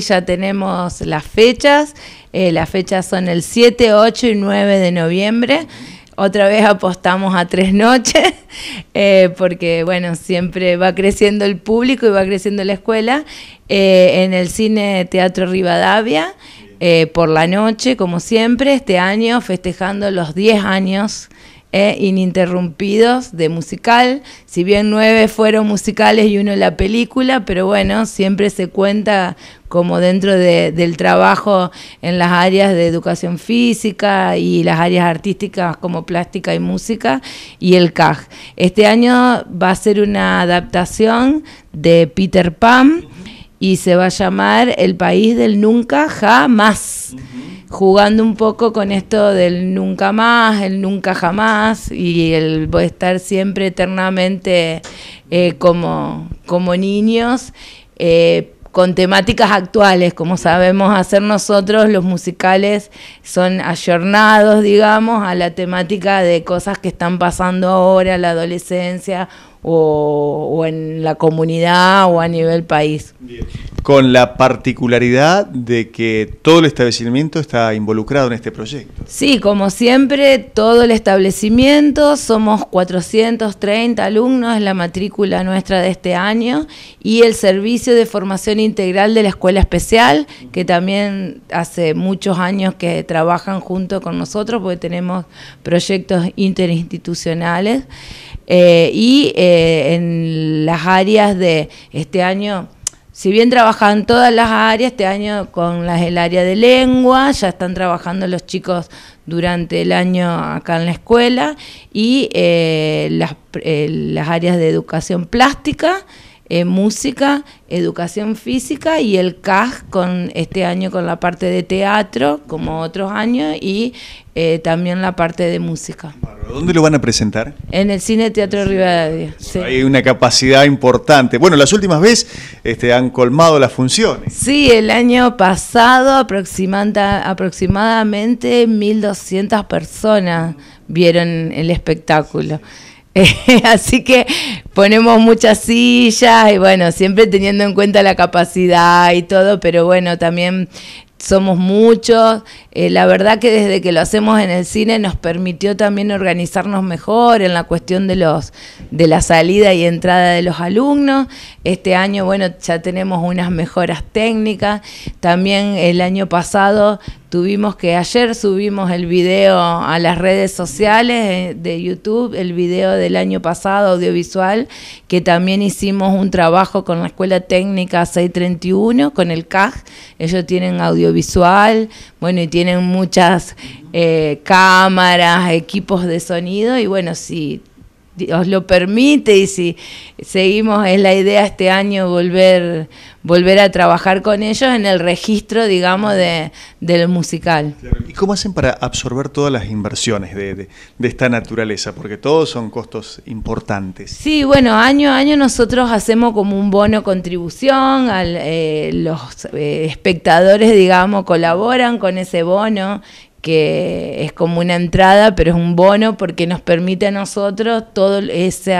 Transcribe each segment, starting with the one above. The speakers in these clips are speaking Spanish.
ya tenemos las fechas. Eh, las fechas son el 7, 8 y 9 de noviembre. Otra vez apostamos a tres noches, eh, porque bueno, siempre va creciendo el público y va creciendo la escuela. Eh, en el Cine Teatro Rivadavia, por la noche, como siempre, este año festejando los 10 años e ininterrumpidos de musical. Si bien nueve fueron musicales y uno la película, pero bueno, siempre se cuenta como dentro del trabajo en las áreas de educación física y las áreas artísticas como plástica y música y el CAJ. Este año va a ser una adaptación de Peter Pan y se va a llamar El País del Nunca Jamás jugando un poco con esto del nunca más, el nunca jamás y el estar siempre eternamente eh, como, niños. Eh, con temáticas actuales, como sabemos hacer nosotros, los musicales son ayornados, digamos, a la temática de cosas que están pasando ahora, la adolescencia o, en la comunidad o a nivel país con la particularidad de que todo el establecimiento está involucrado en este proyecto. Sí, como siempre, todo el establecimiento, somos 430 alumnos la matrícula nuestra de este año y el servicio de formación integral de la escuela especial, que también hace muchos años que trabajan junto con nosotros porque tenemos proyectos interinstitucionales eh, y eh, en las áreas de este año si bien trabajan todas las áreas, este año con las, el área de lengua, ya están trabajando los chicos durante el año acá en la escuela, y eh, eh, las áreas de educación plástica eh, música, educación física y el CAS con este año con la parte de teatro, como otros años, y eh, también la parte de música. ¿Dónde lo van a presentar? En el Cine Teatro Rivadavia. Hay una capacidad importante. Bueno, las últimas veces este, han colmado las funciones. Sí, el año pasado aproximadamente 1.200 personas vieron el espectáculo. así que ponemos muchas sillas y bueno, siempre teniendo en cuenta la capacidad y todo, pero bueno, también somos muchos. Eh, la verdad que desde que lo hacemos en el cine nos permitió también organizarnos mejor en la cuestión de los de la salida y entrada de los alumnos. Este año, bueno, ya tenemos unas mejoras técnicas. También el año pasado Tuvimos que ayer subimos el video a las redes sociales eh, de YouTube, el video del año pasado audiovisual, que también hicimos un trabajo con la Escuela Técnica 631, con el CAG. Ellos tienen audiovisual, bueno, y tienen muchas eh, cámaras, equipos de sonido, y bueno, sí os lo permite y si seguimos, es la idea este año volver, volver a trabajar con ellos en el registro, digamos, del musical. ¿Y cómo hacen para absorber todas las inversiones de, esta naturaleza? Porque todos son costos importantes. Sí, bueno, año a año nosotros hacemos como un bono contribución, al, eh, los eh, espectadores, digamos, colaboran con ese bono que es como una entrada, pero es un bono porque nos permite a nosotros todo ese,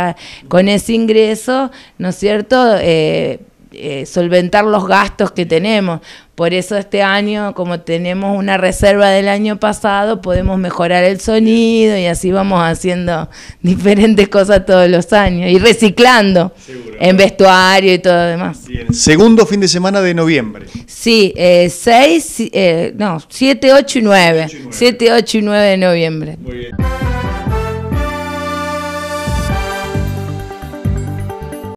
con ese ingreso, ¿no es cierto? Eh, eh, solventar los gastos que tenemos. Por eso este año, como tenemos una reserva del año pasado, podemos mejorar el sonido y así vamos haciendo diferentes cosas todos los años y reciclando en vestuario y todo lo demás. Segundo fin de semana de noviembre. Sí, 6, eh, eh, no, 7, 8 y 9. 7, 8 y 9 de noviembre. Muy bien.